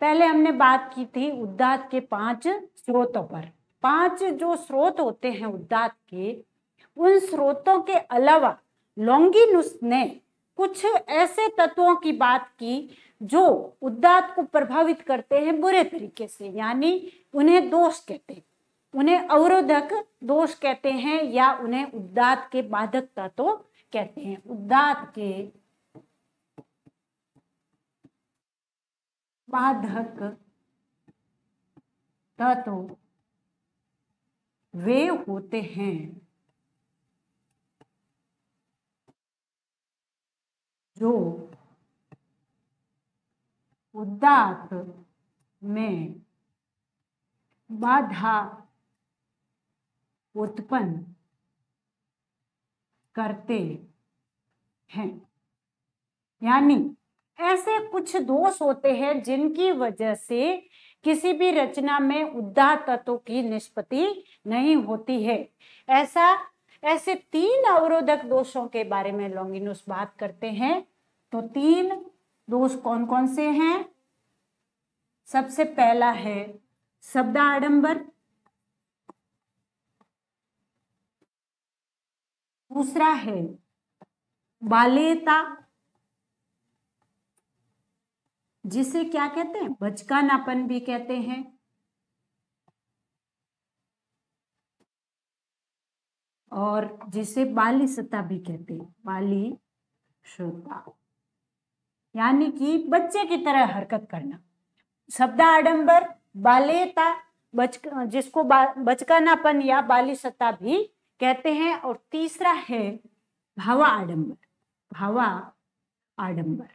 पहले हमने बात की थी उद्दात के पांच स्रोतों पर पांच जो स्रोत होते हैं उद्दात के उन स्रोतों के अलावा लोंगिनुस ने कुछ ऐसे तत्वों की बात की जो उद्दात को प्रभावित करते हैं बुरे तरीके से यानी उन्हें दोष कहते हैं उन्हें अवरोधक दोष कहते हैं या उन्हें उद्दात के बाधक तत्व तो कहते हैं उद्दात के बाधक तत्व वे होते हैं जो उदात में बाधा उत्पन्न करते हैं यानी ऐसे कुछ दोष होते हैं जिनकी वजह से किसी भी रचना में उदाह तत्व की निष्पत्ति नहीं होती है ऐसा ऐसे तीन अवरोधक दोषों के बारे में लॉन्गिनोस बात करते हैं तो तीन दोष कौन कौन से हैं सबसे पहला है शब्द आडंबर दूसरा है बालेता जिसे क्या कहते हैं बचकानापन भी कहते हैं और जिसे बाली सत्ता भी कहते हैं बाली श्रोता यानी कि बच्चे की तरह हरकत करना शब्द आडंबर बालेता बच जिसको बचकानापन या बाली सत्ता भी कहते हैं और तीसरा है भावा आडम्बर भावा आडम्बर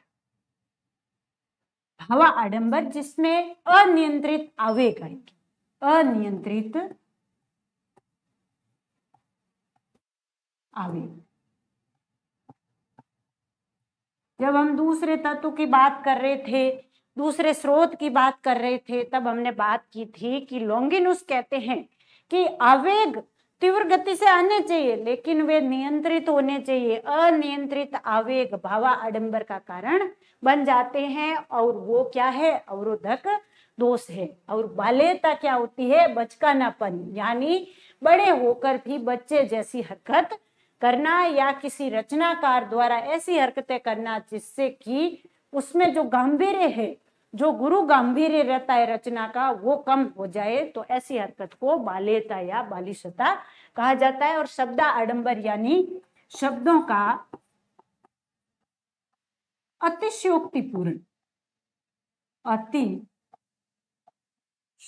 हवा आडंबर जिसमें अनियंत्रित आवेग है अनियंत्रित आवेग जब हम दूसरे तत्व की बात कर रहे थे दूसरे स्रोत की बात कर रहे थे तब हमने बात की थी कि लोंगिनुस कहते हैं कि आवेग तीव्र गति से आने चाहिए लेकिन वे नियंत्रित होने चाहिए अनियंत्रित आवेग भावा आडंबर का कारण बन जाते हैं और वो क्या है अवरोधक दोष है और बाल्यता क्या होती है बचकानापन यानी बड़े होकर भी बच्चे जैसी हरकत करना या किसी रचनाकार द्वारा ऐसी हरकतें करना जिससे कि उसमें जो गंभीर है जो गुरु गंभीर रहता है रचना का वो कम हो जाए तो ऐसी हरकत को बालेता या बालिशता कहा जाता है और शब्द आडंबर यानी शब्दों का अतिशयोक्तिपूर्ण अति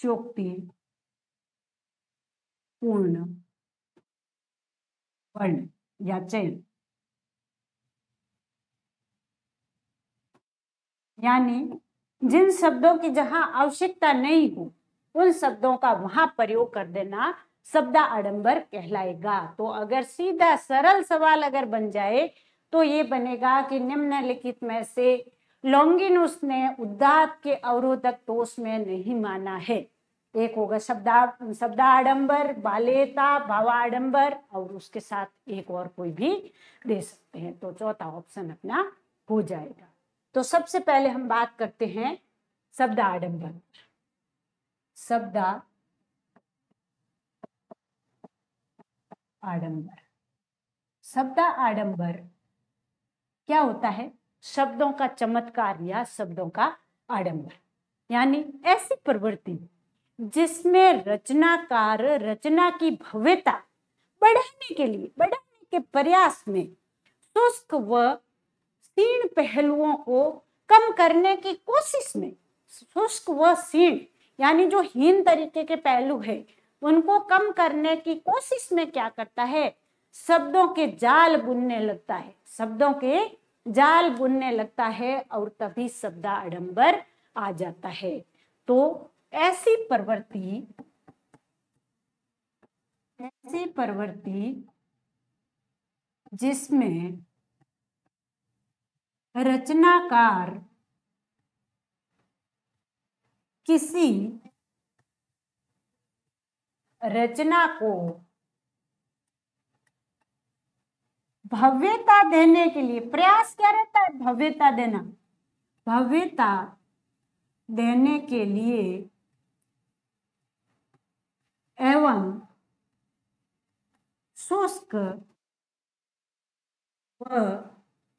शोक्ति पूर्ण वर्ण या चयन यानी जिन शब्दों की जहां आवश्यकता नहीं हो उन शब्दों का वहां प्रयोग कर देना शब्द आडंबर कहलाएगा तो अगर सीधा सरल सवाल अगर बन जाए तो ये बनेगा कि निम्नलिखित में से लोंगिनुस ने उदात के अवरोधक दोष में नहीं माना है एक होगा शब्दा शब्दा आडम्बर बालेता भावा आडम्बर और उसके साथ एक और कोई भी दे सकते हैं तो चौथा ऑप्शन अपना हो जाएगा तो सबसे पहले हम बात करते हैं शब्द आडंबर शब्द आडंबर शब्द आडंबर क्या होता है शब्दों का चमत्कार या शब्दों का आडंबर यानी ऐसी प्रवृत्ति जिसमें रचनाकार रचना की भव्यता बढ़ाने के लिए बढ़ाने के प्रयास में शुष्क व तीन पहलुओं को कम करने की कोशिश में शुष्क व सीण यानी जो हीन तरीके के पहलू है उनको कम करने की कोशिश में क्या करता है शब्दों के जाल बुनने लगता है शब्दों के जाल बुनने लगता है और तभी शब्द आडंबर आ जाता है तो ऐसी प्रवृत्ति ऐसी प्रवृत्ति जिसमें रचनाकार किसी रचना को भव्यता देने के लिए प्रयास क्या रहता है भव्यता देना भव्यता देने के लिए एवं शुष्क व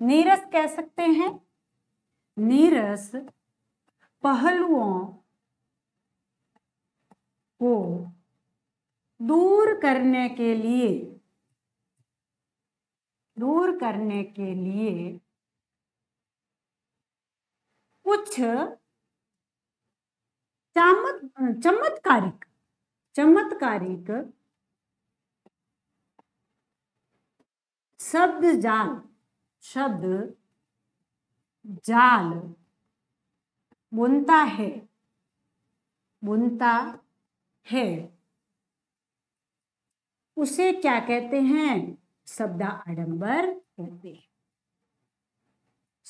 नीरस कह सकते हैं नीरस पहलुओं को दूर करने के लिए दूर करने के लिए कुछ चमत्कारिक चमत्कारिक शब्द जाल शब्द जाल बुनता है बुनता है उसे क्या कहते हैं शब्द आडंबर कहते हैं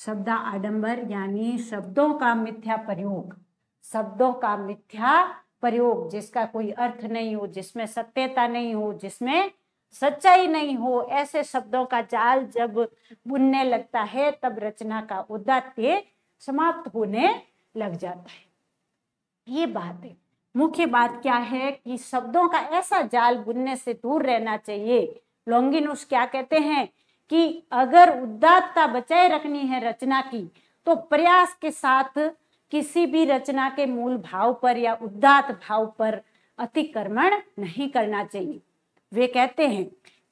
शब्द आडंबर यानी शब्दों का मिथ्या प्रयोग शब्दों का मिथ्या प्रयोग जिसका कोई अर्थ नहीं हो जिसमें सत्यता नहीं हो जिसमें सच्चाई नहीं हो ऐसे शब्दों का जाल जब बुनने लगता है तब रचना का उदात्य समाप्त होने लग जाता है ये बात है मुख्य बात क्या है कि शब्दों का ऐसा जाल बुनने से दूर रहना चाहिए उस क्या कहते हैं कि अगर उदात्तता बचाए रखनी है रचना की तो प्रयास के साथ किसी भी रचना के मूल भाव पर या उदात भाव पर अतिक्रमण नहीं करना चाहिए वे कहते हैं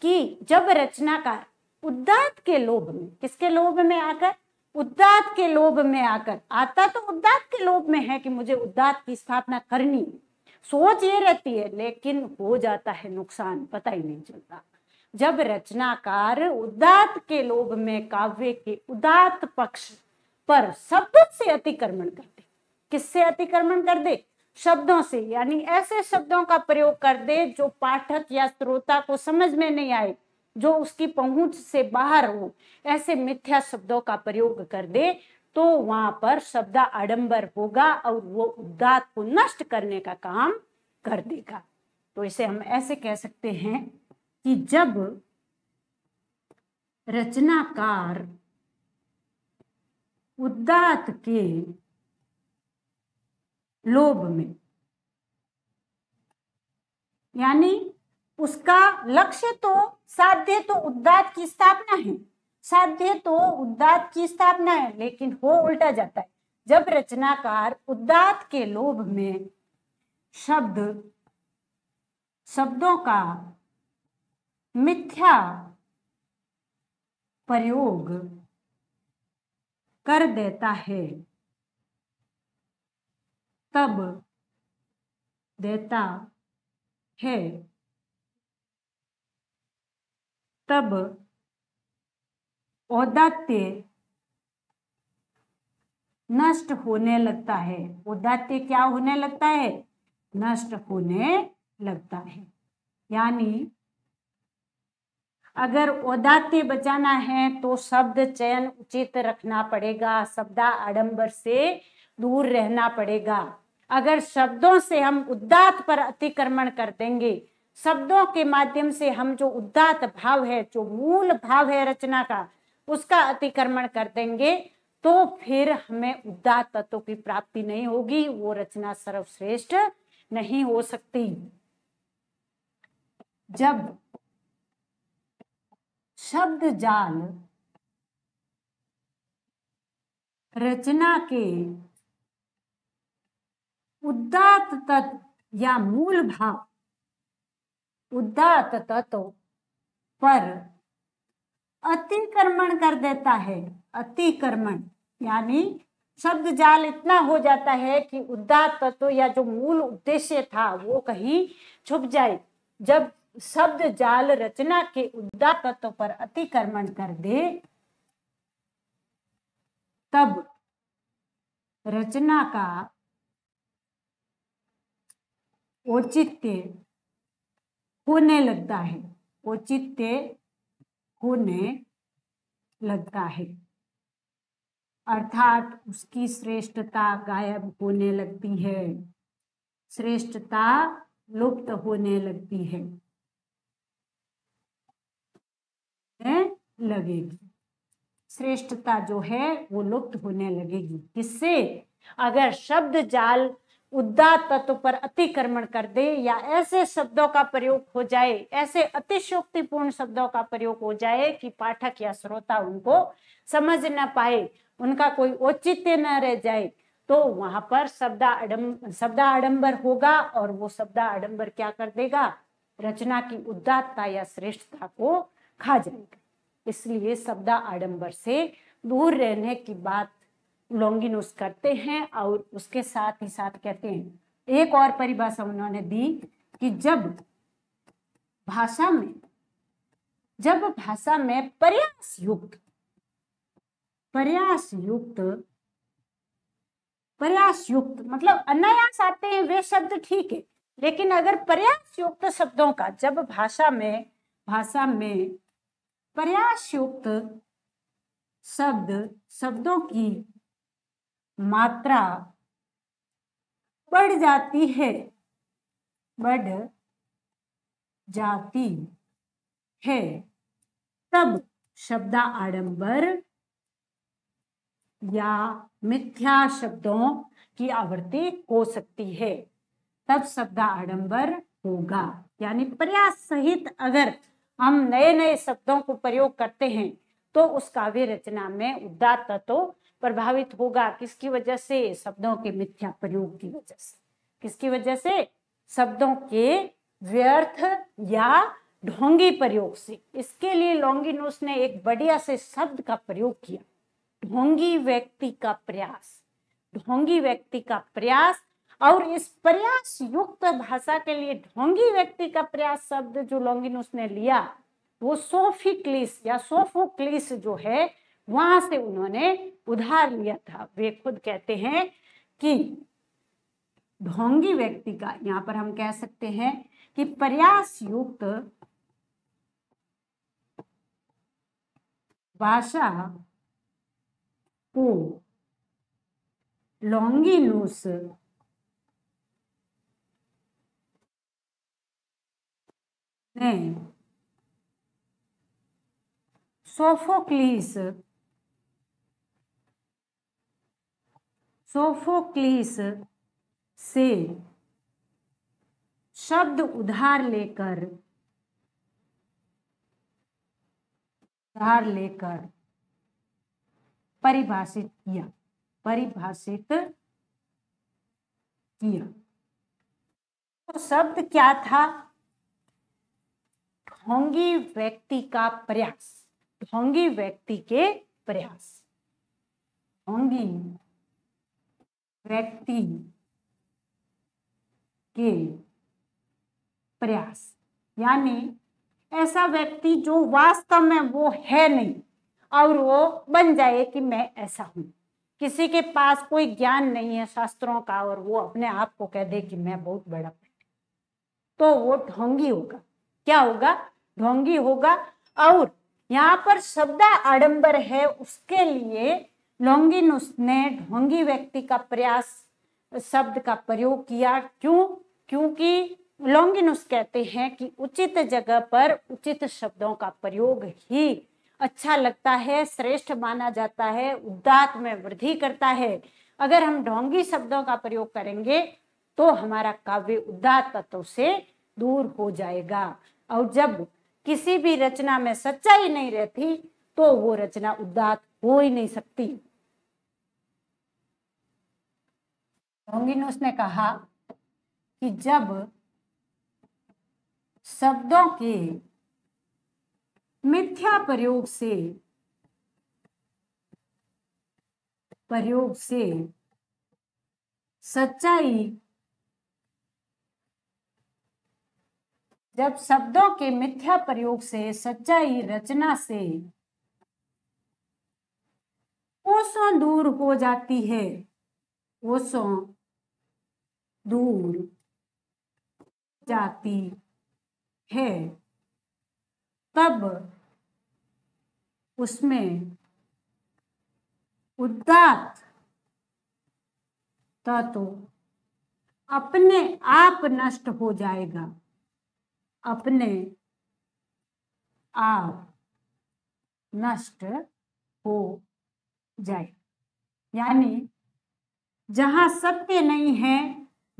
कि जब रचनाकार उद्दात के लोभ में किसके लोभ में आकर उद्दात के लोभ में आकर आता तो उद्दात के लोभ में है कि मुझे उद्दात की स्थापना करनी है सोच ये रहती है लेकिन हो जाता है नुकसान पता ही नहीं चलता जब रचनाकार उदात के लोभ में काव्य के उदात पक्ष पर शब्द से अतिक्रमण कर दे किससे अतिक्रमण कर दे शब्दों से यानी ऐसे शब्दों का प्रयोग कर दे जो पाठक या श्रोता को समझ में नहीं आए जो उसकी पहुंच से बाहर हो ऐसे मिथ्या शब्दों का प्रयोग कर दे तो वहां पर शब्द आडंबर होगा और वो उदात को नष्ट करने का काम कर देगा तो इसे हम ऐसे कह सकते हैं कि जब रचनाकार उदात के लोभ में यानी उसका लक्ष्य तो साध्य तो उद्दात की स्थापना है साध्य तो उद्दात की स्थापना है लेकिन हो उल्टा जाता है जब रचनाकार उद्दात के लोभ में शब्द शब्दों का मिथ्या प्रयोग कर देता है तब देता है तब औदात्य नष्ट होने लगता है औदात्य क्या होने लगता है नष्ट होने लगता है यानी अगर औदात्य बचाना है तो शब्द चयन उचित रखना पड़ेगा शब्द आडंबर से दूर रहना पड़ेगा अगर शब्दों से हम उदात पर अतिक्रमण कर देंगे शब्दों के माध्यम से हम जो उदात भाव है जो मूल भाव है रचना का उसका अतिक्रमण कर देंगे तो फिर हमें उदात तत्व की प्राप्ति नहीं होगी वो रचना सर्वश्रेष्ठ नहीं हो सकती जब शब्द जाल रचना के उदात तत्व या मूल भाव उदात तत्व पर अतिक्रमण कर देता है अतिक्रमण यानी शब्द जाल इतना हो जाता है कि उदात तत्व या जो मूल उद्देश्य था वो कहीं छुप जाए जब शब्द जाल रचना के उदात तत्व पर अतिक्रमण कर दे तब रचना का औचित्य होने लगता है औचित्य होने लगता है अर्थात उसकी श्रेष्ठता गायब होने लगती है श्रेष्ठता लुप्त होने लगती है लगेगी श्रेष्ठता जो है वो लुप्त होने लगेगी किससे अगर शब्द जाल उदात तत्व पर अतिक्रमण कर दे या ऐसे शब्दों का प्रयोग हो जाए ऐसे अतिशोक्तिपूर्ण शब्दों का प्रयोग हो जाए कि पाठक या श्रोता उनको समझ न पाए उनका कोई औचित्य न रह जाए तो वहां पर शब्दा आडम शब्दा आडम्बर होगा और वो शब्दा आडम्बर क्या कर देगा रचना की उदातता या श्रेष्ठता को खा जाएगा इसलिए शब्दा आडम्बर से दूर रहने की बात लॉन्गिनूस करते हैं और उसके साथ ही साथ कहते हैं एक और परिभाषा उन्होंने दी कि जब भाषा में जब भाषा में प्रयास युक्त प्रयास युक्त प्रयास युक्त मतलब अनायास आते हैं वे शब्द ठीक है लेकिन अगर प्रयास युक्त शब्दों का जब भाषा में भाषा में प्रयास युक्त शब्द शब्दों की मात्रा बढ़ जाती है बढ़ जाती है तब शब्द आडंबर या मिथ्या शब्दों की आवृत्ति हो सकती है तब शब्द आडंबर होगा यानी प्रयास सहित अगर हम नए नए शब्दों को प्रयोग करते हैं तो उस काव्य रचना में उदात तत्व तो प्रभावित होगा किसकी वजह से शब्दों के मिथ्या प्रयोग की वजह से किसकी वजह से शब्दों के व्यर्थ या ढोंगी प्रयोग से इसके लिए लॉन्गिनोस ने एक बढ़िया से शब्द का प्रयोग किया ढोंगी व्यक्ति का प्रयास ढोंगी व्यक्ति का प्रयास और इस प्रयास युक्त भाषा के लिए ढोंगी व्यक्ति का प्रयास शब्द जो लॉन्गिनोस ने लिया वो सोफिक्लिस या सोफोक्लिस जो है वहां से उन्होंने उधार लिया था वे खुद कहते हैं कि ढोंगी व्यक्ति का यहाँ पर हम कह सकते हैं कि प्रयास युक्त भाषा को लूस ने सोफोक्लिस सोफोक्लीस से शब्द उधार लेकर उधार लेकर परिभाषित किया परिभाषित किया तो शब्द क्या था ढोंगी व्यक्ति का प्रयास ढोंगी व्यक्ति के प्रयास ढोंगी व्यक्ति के प्रयास यानी ऐसा व्यक्ति जो वास्तव में वो है नहीं और वो बन जाए कि मैं ऐसा हूं किसी के पास कोई ज्ञान नहीं है शास्त्रों का और वो अपने आप को कह दे कि मैं बहुत बड़ा तो वो ढोंगी होगा क्या होगा ढोंगी होगा और यहाँ पर शब्द आडंबर है उसके लिए लोंगिनुस ने ढोंगी व्यक्ति का प्रयास शब्द का प्रयोग किया क्यों क्योंकि लॉन्गिनुस कहते हैं कि उचित जगह पर उचित शब्दों का प्रयोग ही अच्छा लगता है श्रेष्ठ माना जाता है उदात में वृद्धि करता है अगर हम ढोंगी शब्दों का प्रयोग करेंगे तो हमारा काव्य उदात तत्व से दूर हो जाएगा और जब किसी भी रचना में सच्चाई नहीं रहती तो वो रचना उदात हो ही नहीं सकती ने कहा कि जब शब्दों के मिथ्या प्रयोग से प्रयोग से सच्चाई जब शब्दों के मिथ्या प्रयोग से सच्चाई रचना से कोसों दूर हो जाती है कोसों दूर जाती है तब उसमें उदात तत्व अपने आप नष्ट हो जाएगा अपने आप नष्ट हो जाए यानी जहां सत्य नहीं है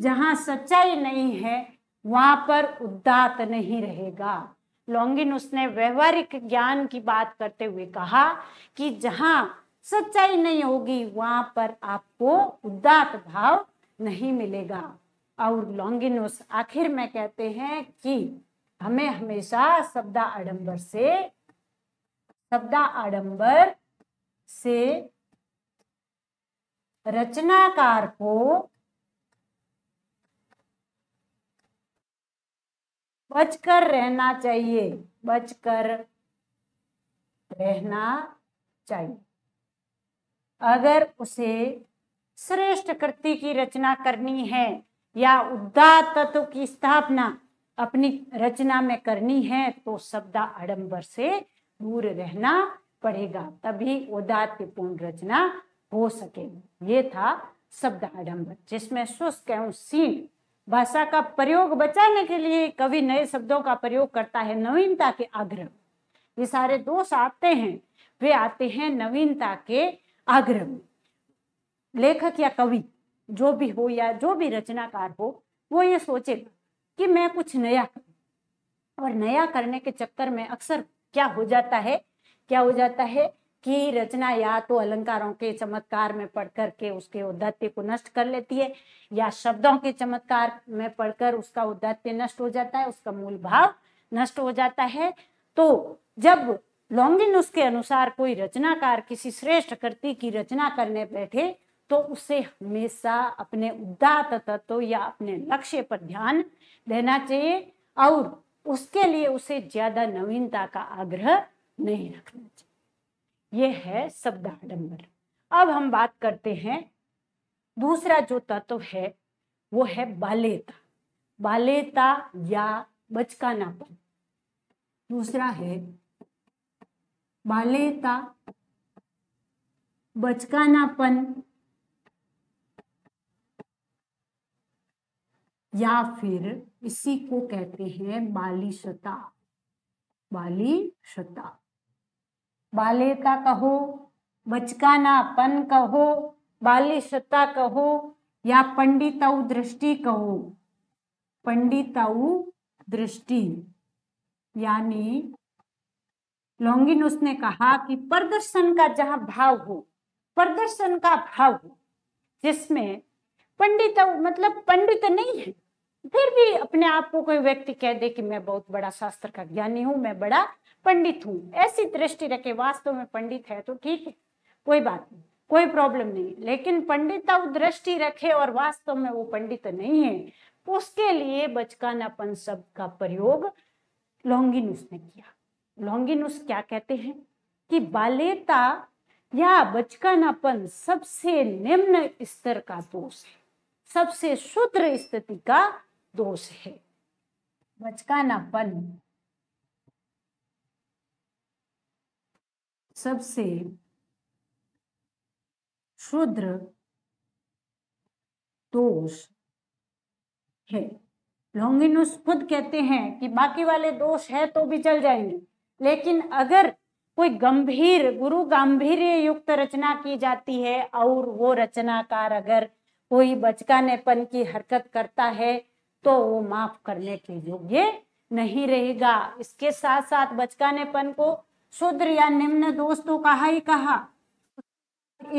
जहां सच्चाई नहीं है वहां पर उदात नहीं रहेगा लॉन्गिन उसने व्यवहारिक ज्ञान की बात करते हुए कहा कि जहां सच्चाई नहीं होगी वहां पर आपको उदात भाव नहीं मिलेगा और लॉन्गिनोस आखिर में कहते हैं कि हमें हमेशा शब्दा आडंबर से शब्दा आडंबर से रचनाकार को बचकर रहना चाहिए बचकर रहना चाहिए अगर उसे श्रेष्ठ कृति की रचना करनी है या उदार तत्व की स्थापना अपनी रचना में करनी है तो शब्द आडंबर से दूर रहना पढ़ेगा तभी उदात्तपूर्ण रचना हो सकेगी ये था शब्द आडम्बर जिसमें शुष्क एवं सीन भाषा का प्रयोग बचाने के लिए कवि नए शब्दों का प्रयोग करता है नवीनता के आग्रह ये सारे दोष आते हैं वे आते हैं नवीनता के आग्रह लेखक या कवि जो भी हो या जो भी रचनाकार हो वो ये सोचेगा कि मैं कुछ नया करूं और नया करने के चक्कर में अक्सर क्या हो जाता है क्या हो जाता है कि रचना या तो अलंकारों के चमत्कार में पढ़ करके उसके उदात्य को नष्ट कर लेती है या शब्दों के चमत्कार में पढ़कर उसका उदात्य नष्ट हो जाता है उसका मूल भाव नष्ट हो जाता है तो जब लॉन्गिन उसके अनुसार कोई रचनाकार किसी श्रेष्ठ कृति की रचना करने बैठे तो उसे हमेशा अपने उदात तत्व या अपने लक्ष्य पर ध्यान देना चाहिए और उसके लिए उसे ज्यादा नवीनता का आग्रह नहीं रखना चाहिए यह है शब्द आडंबर अब हम बात करते हैं दूसरा जो तत्व है वो है बालेता बालेता या बचकानापन दूसरा है बालेता बचकानापन या फिर इसी को कहते हैं बालिशता बालिशता का कहो बचकानापन कहो बालिशता कहो या पंडिताऊ दृष्टि कहो पंडिताऊ दृष्टि यानी लोंगिन उसने कहा कि प्रदर्शन का जहां भाव हो प्रदर्शन का भाव हो जिसमें पंडित मतलब पंडित नहीं है फिर भी अपने आप को कोई व्यक्ति कह दे कि मैं बहुत बड़ा शास्त्र का ज्ञानी हूं मैं बड़ा पंडित हूँ ऐसी दृष्टि रखे वास्तव में पंडित है तो ठीक है कोई बात नहीं कोई प्रॉब्लम नहीं लेकिन पंडित दृष्टि रखे और वास्तव में वो पंडित नहीं है उसके लिए बचकानापन शब्द का प्रयोग लोंगिनुस ने किया लोंगिनुस क्या कहते हैं कि बालेता या बचकानापन सबसे निम्न स्तर का दोष है सबसे शुद्र स्थिति का दोष है बचकानापन सबसे शुद्र दोष है लोंगिनुस खुद कहते हैं कि बाकी वाले दोष है तो भी चल जाएंगे लेकिन अगर कोई गंभीर गुरु गंभीर युक्त रचना की जाती है और वो रचनाकार अगर कोई बचकानेपन की हरकत करता है तो वो माफ करने के योग्य नहीं रहेगा इसके साथ साथ बचकानेपन को शुद्र या निम्न दोष तो कहा ही कहा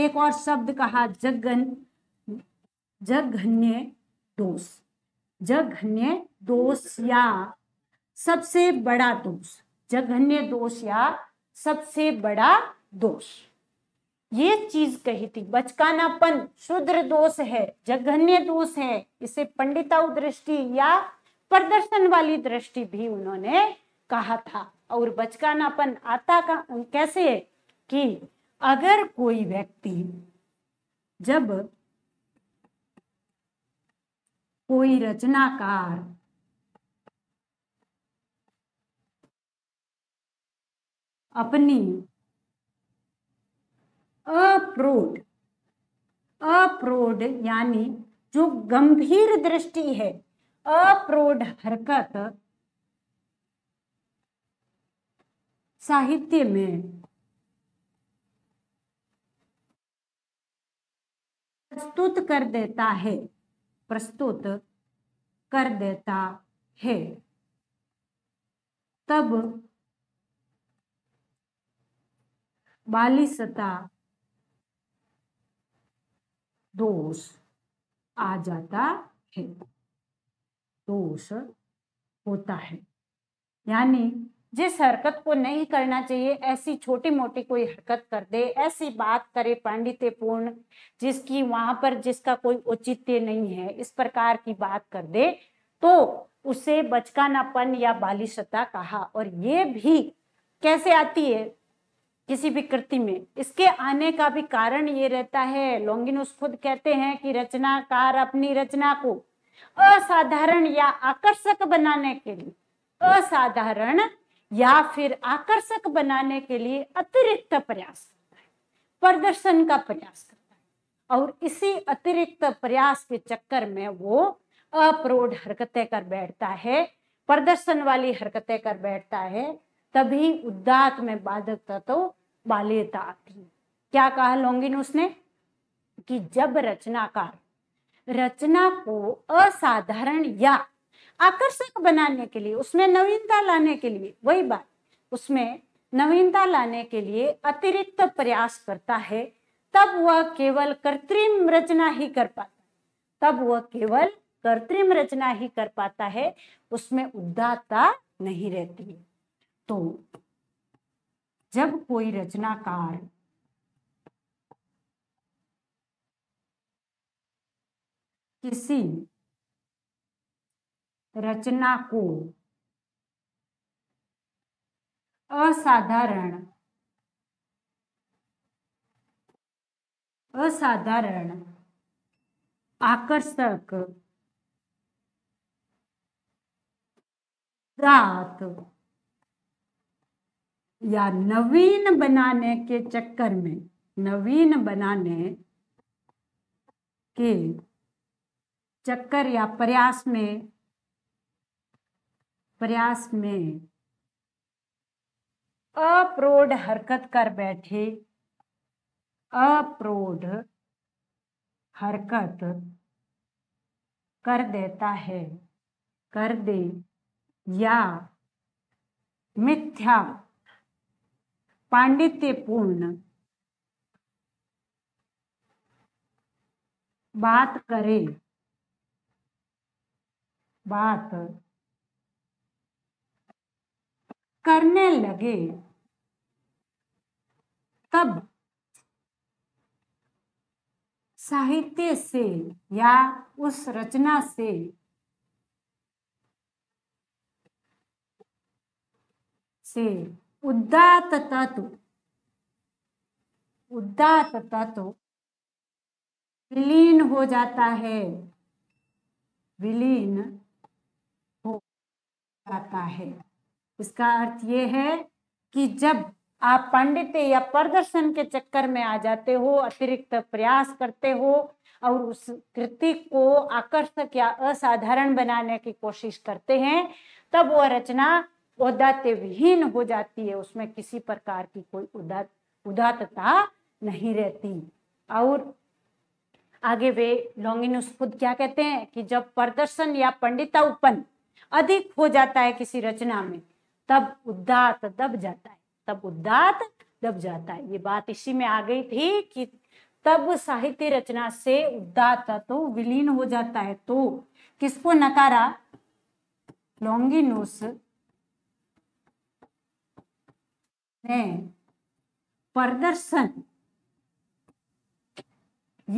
एक और शब्द कहा जगन जघन्य दोष जघन्य दोष या सबसे बड़ा दोष जघन्य दोष या सबसे बड़ा दोष ये चीज कही थी बचकानापन शुद्र दोष है जघन्य दोष है इसे पंडिताऊ दृष्टि या प्रदर्शन वाली दृष्टि भी उन्होंने कहा था और बचकानापन आता का कैसे है कि अगर कोई व्यक्ति जब कोई रचनाकार अपनी अप्रूड अप्रूड यानी जो गंभीर दृष्टि है अप्रूड हरकत साहित्य में प्रस्तुत कर देता है प्रस्तुत कर देता है तब बालिसता दोष आ जाता है दोष होता है यानी जिस हरकत को नहीं करना चाहिए ऐसी छोटी मोटी कोई हरकत कर दे ऐसी बात करे पांडित्य पूर्ण जिसकी वहां पर जिसका कोई औचित्य नहीं है इस प्रकार की बात कर दे तो उसे बचकानापन या बालिशता कहा और ये भी कैसे आती है किसी भी कृति में इसके आने का भी कारण ये रहता है लोंगिनोस खुद कहते हैं कि रचनाकार अपनी रचना को असाधारण या आकर्षक बनाने के लिए असाधारण या फिर आकर्षक बनाने के लिए अतिरिक्त प्रयास करता है प्रदर्शन का प्रयास करता है और इसी अतिरिक्त प्रयास के चक्कर में वो अप्रोड हरकतें कर बैठता है प्रदर्शन वाली हरकतें कर बैठता है तभी उदात में बाधक तत्व बाल्यता आती क्या कहा लोंगिन उसने कि जब रचनाकार रचना को असाधारण या आकर्षक बनाने के लिए उसमें नवीनता लाने के लिए वही बात उसमें नवीनता लाने के लिए अतिरिक्त प्रयास करता है तब वह केवल कृत्रिम रचना ही कर पाता तब वह केवल कृत्रिम रचना ही कर पाता है उसमें उदाता नहीं रहती है तो जब कोई रचनाकार किसी रचना को असाधारण असाधारण आकर्षक रात या नवीन बनाने के चक्कर में नवीन बनाने के चक्कर या प्रयास में प्रयास में अप्रोड हरकत कर बैठे अप्रोड हरकत कर देता है कर दे या मिथ्या पांडित्यपूर्ण बात करे बात करने लगे तब साहित्य से या उस रचना से से उदात धातु उदात तत्व विलीन हो जाता है विलीन हो जाता है इसका अर्थ ये है कि जब आप पंडित या प्रदर्शन के चक्कर में आ जाते हो अतिरिक्त प्रयास करते हो और उस कृति को आकर्षक या असाधारण बनाने की कोशिश करते हैं तब वह रचना औदात्य विहीन हो जाती है उसमें किसी प्रकार की कोई उदात उदातता नहीं रहती और आगे वे लॉन्गिनुस खुद क्या कहते हैं कि जब प्रदर्शन या पंडिता उपन अधिक हो जाता है किसी रचना में तब उदात दब जाता है तब उदात दब जाता है ये बात इसी में आ गई थी कि तब साहित्य रचना से उदात तो विलीन हो जाता है तो किसको नकारा लॉन्गिनुस है प्रदर्शन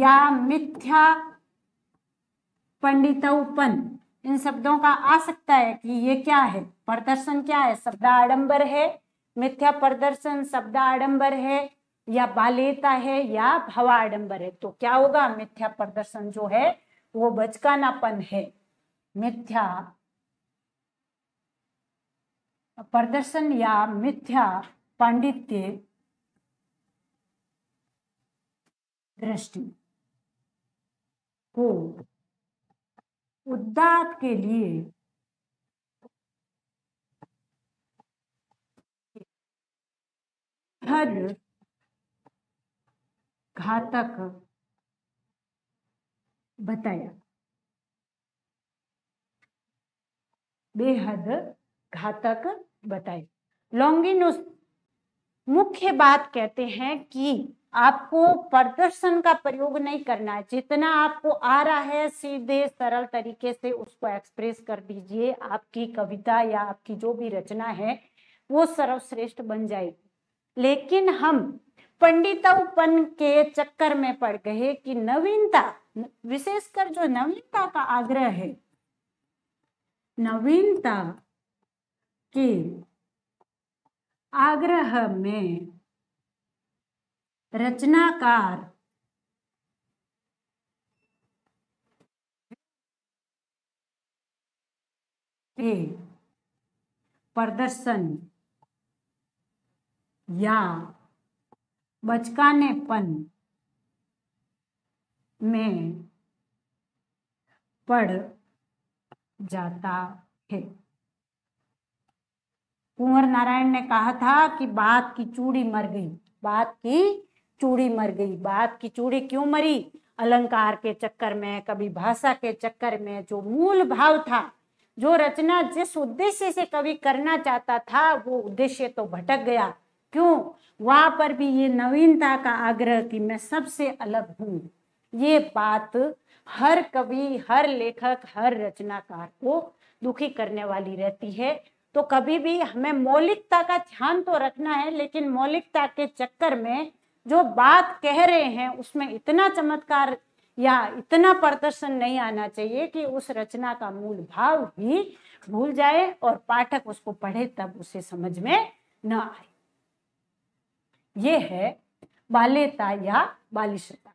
या मिथ्या पंडितौपन इन शब्दों का आ सकता है कि ये क्या है प्रदर्शन क्या है शब्द आडंबर है मिथ्या प्रदर्शन शब्द आडंबर है या बालेता है या भवा आडंबर है तो क्या होगा मिथ्या प्रदर्शन जो है वो बचकानापन है मिथ्या प्रदर्शन या मिथ्या पांडित्य दृष्टि को उदात के लिए हर घातक बताया बेहद घातक बताया लॉन्गिनोस मुख्य बात कहते हैं कि आपको प्रदर्शन का प्रयोग नहीं करना है जितना आपको आ रहा है सीधे सरल तरीके से उसको एक्सप्रेस कर दीजिए आपकी कविता या आपकी जो भी रचना है वो सर्वश्रेष्ठ बन जाएगी लेकिन हम पंडितौपन के चक्कर में पड़ गए कि नवीनता विशेषकर जो नवीनता का आग्रह है नवीनता की आग्रह में रचनाकार प्रदर्शन या बचकानेपन में पड़ जाता है कुंवर नारायण ने कहा था कि बात की चूड़ी मर गई बात की चूड़ी मर गई बात की चूड़ी क्यों मरी अलंकार के चक्कर में कभी भाषा के चक्कर में जो मूल भाव था जो रचना जिस उद्देश्य से कवि करना चाहता था वो उद्देश्य तो भटक गया क्यों वहां पर भी ये नवीनता का आग्रह कि मैं सबसे अलग हूँ ये बात हर कवि हर लेखक हर रचनाकार को दुखी करने वाली रहती है तो कभी भी हमें मौलिकता का ध्यान तो रखना है लेकिन मौलिकता के चक्कर में जो बात कह रहे हैं उसमें इतना चमत्कार या इतना प्रदर्शन नहीं आना चाहिए कि उस रचना का मूल भाव ही भूल जाए और पाठक उसको पढ़े तब उसे समझ में न आए ये है बाल्यता या बालिशता